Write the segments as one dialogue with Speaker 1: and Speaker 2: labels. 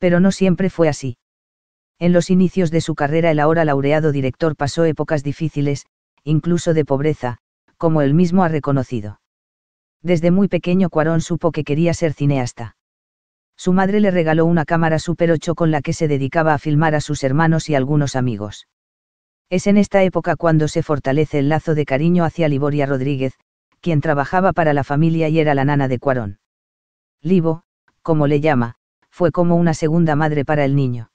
Speaker 1: pero no siempre fue así. En los inicios de su carrera el ahora laureado director pasó épocas difíciles, incluso de pobreza, como él mismo ha reconocido. Desde muy pequeño Cuarón supo que quería ser cineasta. Su madre le regaló una cámara Super 8 con la que se dedicaba a filmar a sus hermanos y algunos amigos. Es en esta época cuando se fortalece el lazo de cariño hacia Liboria Rodríguez, quien trabajaba para la familia y era la nana de Cuarón. Libo, como le llama, fue como una segunda madre para el niño.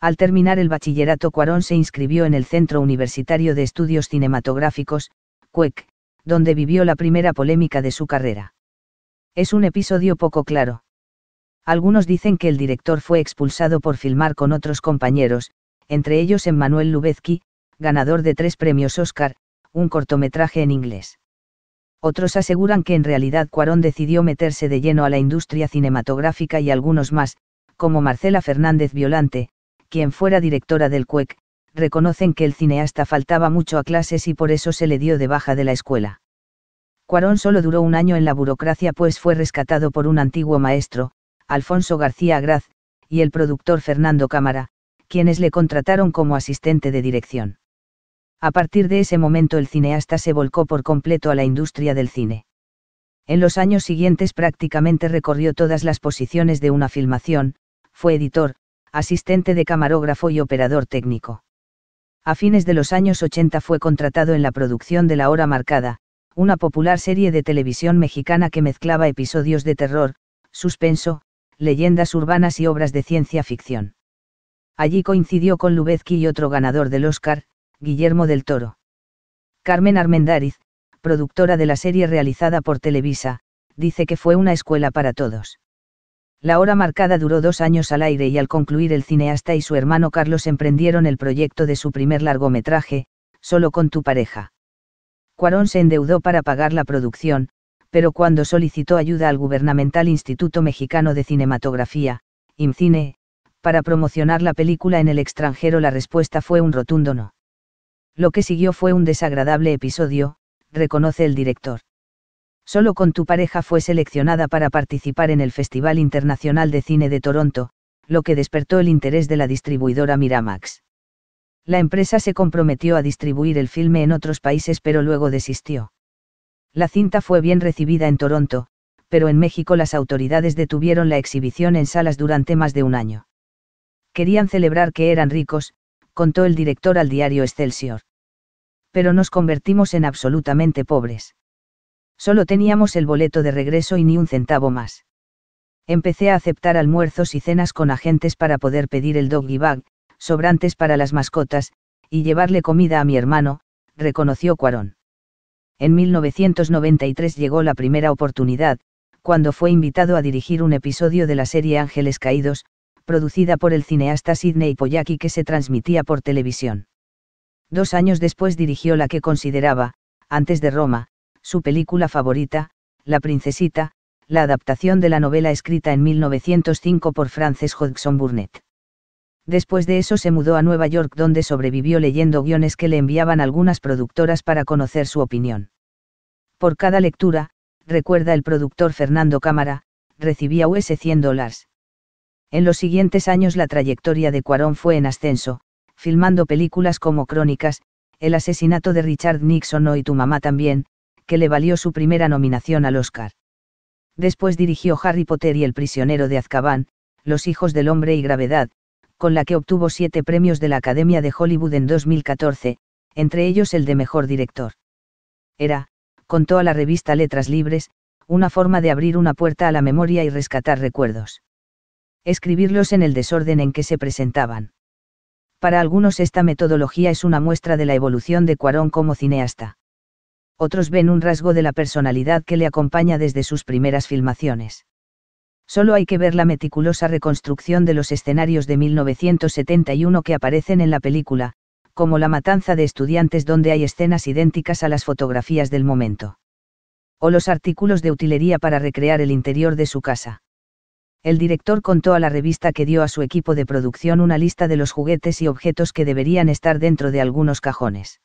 Speaker 1: Al terminar el bachillerato Cuarón se inscribió en el Centro Universitario de Estudios Cinematográficos, CUEC, donde vivió la primera polémica de su carrera. Es un episodio poco claro. Algunos dicen que el director fue expulsado por filmar con otros compañeros, entre ellos Emmanuel Lubezki, ganador de tres premios Oscar, un cortometraje en inglés. Otros aseguran que en realidad Cuarón decidió meterse de lleno a la industria cinematográfica y algunos más, como Marcela Fernández Violante, quien fuera directora del CUEC, e reconocen que el cineasta faltaba mucho a clases y por eso se le dio de baja de la escuela. Cuarón solo duró un año en la burocracia pues fue rescatado por un antiguo maestro, Alfonso García Graz, y el productor Fernando Cámara, quienes le contrataron como asistente de dirección. A partir de ese momento el cineasta se volcó por completo a la industria del cine. En los años siguientes prácticamente recorrió todas las posiciones de una filmación, fue editor, asistente de camarógrafo y operador técnico. A fines de los años 80 fue contratado en la producción de La Hora Marcada, una popular serie de televisión mexicana que mezclaba episodios de terror, suspenso, leyendas urbanas y obras de ciencia ficción. Allí coincidió con Lubezki y otro ganador del Oscar, Guillermo del Toro. Carmen Armendáriz, productora de la serie realizada por Televisa, dice que fue una escuela para todos. La hora marcada duró dos años al aire y al concluir el cineasta y su hermano Carlos emprendieron el proyecto de su primer largometraje, Solo con tu pareja. Cuarón se endeudó para pagar la producción, pero cuando solicitó ayuda al gubernamental Instituto Mexicano de Cinematografía, IMCINE, para promocionar la película en el extranjero la respuesta fue un rotundo no. Lo que siguió fue un desagradable episodio, reconoce el director. Solo con tu pareja fue seleccionada para participar en el Festival Internacional de Cine de Toronto, lo que despertó el interés de la distribuidora Miramax. La empresa se comprometió a distribuir el filme en otros países pero luego desistió. La cinta fue bien recibida en Toronto, pero en México las autoridades detuvieron la exhibición en salas durante más de un año. Querían celebrar que eran ricos, contó el director al diario Excelsior pero nos convertimos en absolutamente pobres. Solo teníamos el boleto de regreso y ni un centavo más. Empecé a aceptar almuerzos y cenas con agentes para poder pedir el doggy bag, sobrantes para las mascotas, y llevarle comida a mi hermano, reconoció Cuarón. En 1993 llegó la primera oportunidad, cuando fue invitado a dirigir un episodio de la serie Ángeles Caídos, producida por el cineasta Sidney Poyaki que se transmitía por televisión. Dos años después dirigió la que consideraba, antes de Roma, su película favorita, La Princesita, la adaptación de la novela escrita en 1905 por Frances Hodgson Burnett. Después de eso se mudó a Nueva York donde sobrevivió leyendo guiones que le enviaban algunas productoras para conocer su opinión. Por cada lectura, recuerda el productor Fernando Cámara, recibía US 100 dólares. En los siguientes años la trayectoria de Cuarón fue en ascenso, filmando películas como Crónicas, El asesinato de Richard Nixon o Y tu mamá también, que le valió su primera nominación al Oscar. Después dirigió Harry Potter y El prisionero de Azkaban, Los hijos del hombre y Gravedad, con la que obtuvo siete premios de la Academia de Hollywood en 2014, entre ellos el de Mejor Director. Era, contó a la revista Letras Libres, una forma de abrir una puerta a la memoria y rescatar recuerdos. Escribirlos en el desorden en que se presentaban. Para algunos esta metodología es una muestra de la evolución de Cuarón como cineasta. Otros ven un rasgo de la personalidad que le acompaña desde sus primeras filmaciones. Solo hay que ver la meticulosa reconstrucción de los escenarios de 1971 que aparecen en la película, como la matanza de estudiantes donde hay escenas idénticas a las fotografías del momento. O los artículos de utilería para recrear el interior de su casa el director contó a la revista que dio a su equipo de producción una lista de los juguetes y objetos que deberían estar dentro de algunos cajones.